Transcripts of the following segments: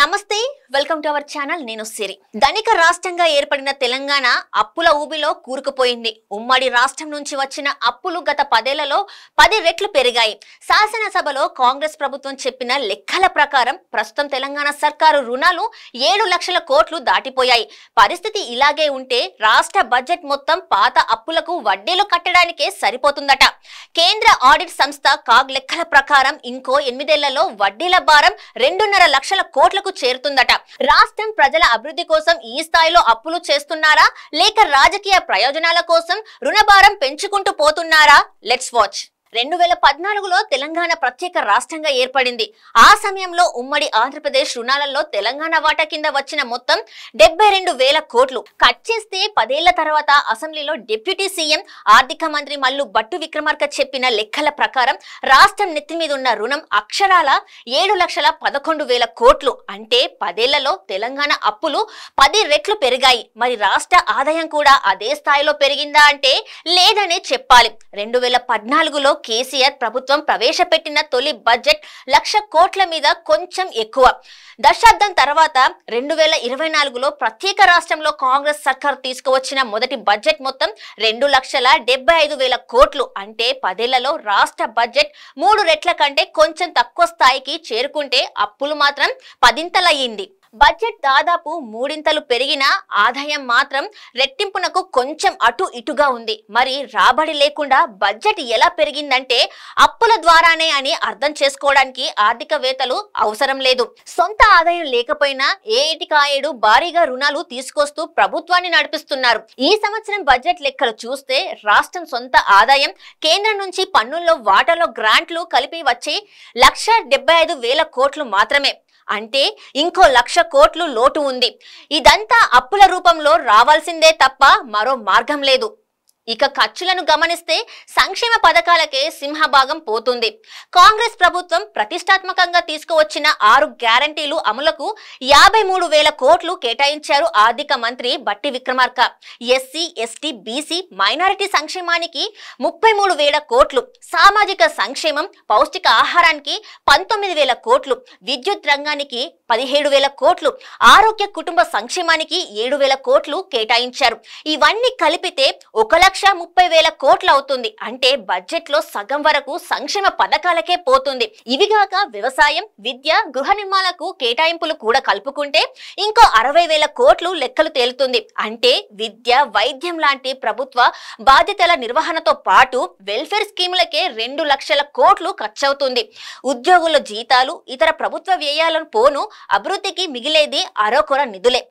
నమస్తే welcome to our channel నేను సిరి ధనిక రాష్ట్రంగా ఏర్పడిన తెలంగాణ అప్పుల ఊబిలో కూరుకుపోయింది ఉమ్మడి రాష్ట్రం నుంచి వచ్చిన అప్పులు గత పదేళ్లలో పది రెట్లు పెరిగాయి శాసనసభలో కాంగ్రెస్ ప్రభుత్వం చెప్పిన లెక్కల ప్రకారం ప్రస్తుతం తెలంగాణ సర్కారు రుణాలు ఏడు లక్షల కోట్లు దాటిపోయాయి పరిస్థితి ఇలాగే ఉంటే రాష్ట్ర బడ్జెట్ మొత్తం పాత అప్పులకు వడ్డీలు కట్టడానికే సరిపోతుందట కేంద్ర ఆడిట్ సంస్థ కాగ్ లెక్కల ప్రకారం ఇంకో ఎనిమిదేళ్లలో వడ్డీల భారం రెండున్నర లక్షల కోట్ల పేదలకు చేరుతుందట రాష్ట్రం ప్రజల అభివృద్ధి కోసం ఈ స్థాయిలో అప్పులు చేస్తున్నారా లేక రాజకీయ ప్రయోజనాల కోసం రుణభారం పెంచుకుంటూ పోతున్నారా లెట్స్ వాచ్ రెండు వేల పద్నాలుగులో తెలంగాణ ప్రత్యేక రాష్ట్రంగా ఏర్పడింది ఆ సమయంలో ఉమ్మడి ఆంధ్రప్రదేశ్ రుణాలలో తెలంగాణ వాటా కింద వచ్చిన మొత్తం డెబ్బై రెండు వేల కోట్లు కట్ చేస్తే పదేళ్ల తర్వాత అసెంబ్లీలో డిప్యూటీ సీఎం ఆర్థిక మంత్రి మల్లు బట్టు విక్రమార్క చెప్పిన లెక్కల ప్రకారం రాష్ట్రం నెత్తి మీద ఉన్న రుణం అక్షరాల ఏడు లక్షల పదకొండు వేల కోట్లు అంటే పదేళ్లలో తెలంగాణ అప్పులు పది రెట్లు పెరిగాయి మరి రాష్ట్ర ఆదాయం కూడా అదే స్థాయిలో పెరిగిందా అంటే లేదనే చెప్పాలి రెండు వేల పద్నాలుగులో కేసీఆర్ ప్రభుత్వం ప్రవేశపెట్టిన తొలి బడ్జెట్ లక్ష కోట్ల మీద కొంచెం ఎక్కువ దశాబ్దం తర్వాత రెండు వేల ఇరవై నాలుగులో ప్రత్యేక రాష్ట్రంలో కాంగ్రెస్ సర్కార్ తీసుకువచ్చిన మొదటి బడ్జెట్ మొత్తం రెండు లక్షల డెబ్బై ఐదు వేల కోట్లు అంటే పదేళ్లలో రాష్ట్ర బడ్జెట్ మూడు రెట్ల కంటే కొంచెం తక్కువ స్థాయికి చేరుకుంటే అప్పులు మాత్రం పదింతలయ్యింది బడ్జెట్ దాదాపు మూడింతలు పెరిగినా ఆదాయం మాత్రం రెట్టింపునకు కొంచెం అటు ఇటుగా ఉంది మరి రాబడి లేకుండా బడ్జెట్ ఎలా పెరిగిందంటే అప్పుల ద్వారానే అని అర్థం చేసుకోవడానికి ఆర్థికవేత్తలు అవసరం లేదు సొంత ఆదాయం లేకపోయినా ఏ ఇటికాయేడు భారీగా రుణాలు తీసుకొస్తూ ప్రభుత్వాన్ని నడిపిస్తున్నారు ఈ సంవత్సరం బడ్జెట్ లెక్కలు చూస్తే రాష్ట్రం సొంత ఆదాయం కేంద్రం నుంచి పన్నుల్లో వాటాలో గ్రాంట్లు కలిపి వచ్చి లక్ష వేల కోట్లు మాత్రమే అంటే ఇంకో లక్ష కోట్లు లోటు ఉంది ఇదంతా అప్పుల రూపంలో రావాల్సిందే తప్ప మరో మార్గం లేదు ఇక ఖర్చులను గమనిస్తే సంక్షేమ పథకాలకే సింహభాగం పోతుంది కాంగ్రెస్ ప్రభుత్వం ప్రతిష్టాత్మకంగా తీసుకువచ్చిన ఆరు గ్యారంటీలు అమలుకు యాభై మూడు వేల కోట్లు కేటాయించారు ఆర్థిక మంత్రి Bhatti Vikramarka SC ST BC minority సంక్షేమానికి ముప్పై మూడు వేల కోట్లు సామాజిక సంక్షేమం పౌష్టిక ఆహారానికి పంతొమ్మిది వేల కోట్లు విద్యుత్ రంగానికి పదిహేడు వేల కోట్లు ఆరోగ్య కుటుంబ సంక్షేమానికి ఏడు వేల కోట్లు కేటాయించారు ఇవన్నీ కలిపితే ఒక లక్ష లక్ష ముప్పై వేల కోట్లు అవుతుంది అంటే బడ్జెట్ లో సగం వరకు సంక్షేమ పథకాలకే పోతుంది ఇవిగాక వ్యవసాయం విద్య గృహ నిర్మాణాలకు కేటాయింపులు కూడా కలుపుకుంటే ఇంకో అరవై వేల కోట్లు లెక్కలు తేలుతుంది అంటే విద్య వైద్యం లాంటి ప్రభుత్వ బాధ్యతల నిర్వహణతో పాటు వెల్ఫేర్ స్కీములకే రెండు లక్షల కోట్లు ఖర్చవుతుంది ఉద్యోగుల జీతాలు ఇతర ప్రభుత్వ వ్యయాలను పోను అభివృద్ధికి మిగిలేది అరోకొర నిధులే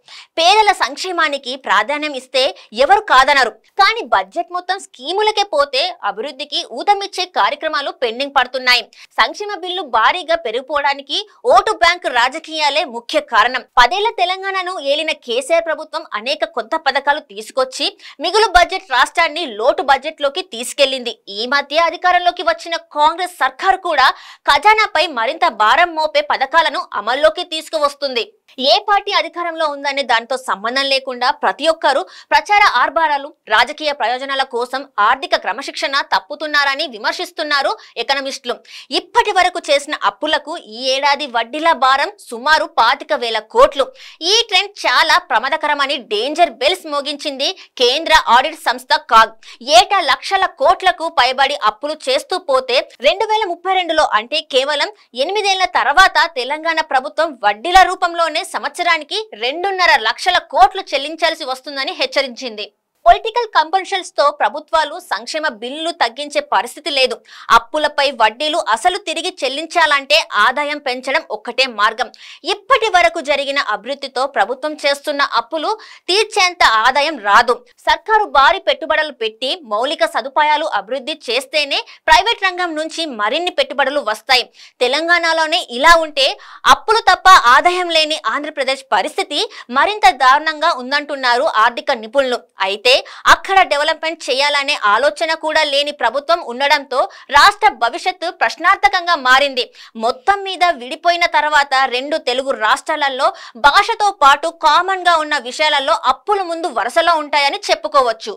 పేదల సంక్షేమానికి ప్రాధాన్యం ఇస్తే ఎవరు కాదనరు కానీ బడ్జెట్ బడ్జెట్ మొత్తం స్కీములకే పోతే అభివృద్ధికి ఊతమిచ్చే కార్యక్రమాలు పెండింగ్ పడుతున్నాయి సంక్షేమ బిల్లు భారీగా పెరిగిపోవడానికి ఓటు బ్యాంకు రాజకీయాలే ముఖ్య కారణం పదేళ్ల తెలంగాణను ఏలిన కేసీఆర్ ప్రభుత్వం అనేక కొత్త పథకాలు తీసుకొచ్చి మిగులు బడ్జెట్ రాష్ట్రాన్ని లోటు బడ్జెట్ లోకి తీసుకెళ్లింది ఈ మధ్య అధికారంలోకి వచ్చిన కాంగ్రెస్ సర్కారు కూడా ఖజానాపై మరింత భారం మోపే పథకాలను అమల్లోకి తీసుకువస్తుంది ఏ పార్టీ అధికారంలో ఉందనే దానితో సంబంధం లేకుండా ప్రతి ఒక్కరూ ప్రచార ఆర్భారాలు రాజకీయ ప్రయోజనం ప్రయోజనాల కోసం ఆర్థిక క్రమశిక్షణ తప్పుతున్నారని విమర్శిస్తున్నారు ఎకనమిస్టులు ఇప్పటి వరకు చేసిన అప్పులకు ఈ ఏడాది వడ్డీల భారం సుమారు పాతిక వేల కోట్లు ఈ ట్రెండ్ చాలా ప్రమాదకరమని డేంజర్ బెల్స్ మోగించింది కేంద్ర ఆడిట్ సంస్థ కాగ్ ఏటా లక్షల కోట్లకు పైబడి అప్పులు చేస్తూ పోతే రెండు వేల ముప్పై రెండులో అంటే కేవలం ఎనిమిదేళ్ల తర్వాత తెలంగాణ ప్రభుత్వం వడ్డీల రూపంలోనే సంవత్సరానికి రెండున్నర లక్షల కోట్లు చెల్లించాల్సి వస్తుందని హెచ్చరించింది పొలిటికల్ కంపల్షన్స్ తో ప్రభుత్వాలు సంక్షేమ బిల్లులు తగ్గించే పరిస్థితి లేదు అప్పులపై వడ్డీలు అసలు తిరిగి చెల్లించాలంటే ఆదాయం పెంచడం ఒక్కటే మార్గం ఇప్పటి వరకు జరిగిన అభివృద్ధితో ప్రభుత్వం చేస్తున్న అప్పులు తీర్చేంత ఆదాయం రాదు సర్కారు భారీ పెట్టుబడులు పెట్టి మౌలిక సదుపాయాలు అభివృద్ధి చేస్తేనే ప్రైవేట్ రంగం నుంచి మరిన్ని పెట్టుబడులు వస్తాయి తెలంగాణలోనే ఇలా ఉంటే అప్పులు తప్ప ఆదాయం లేని ఆంధ్రప్రదేశ్ పరిస్థితి మరింత దారుణంగా ఉందంటున్నారు ఆర్థిక నిపుణులు అయితే అక్కడ డెవలప్మెంట్ చేయాలనే ఆలోచన కూడా లేని ప్రభుత్వం ఉండడంతో రాష్ట్ర భవిష్యత్తు ప్రశ్నార్థకంగా మారింది మొత్తం మీద విడిపోయిన తర్వాత రెండు తెలుగు రాష్ట్రాలలో భాషతో పాటు కామన్ గా ఉన్న విషయాలలో అప్పుల ముందు వరుసలో ఉంటాయని చెప్పుకోవచ్చు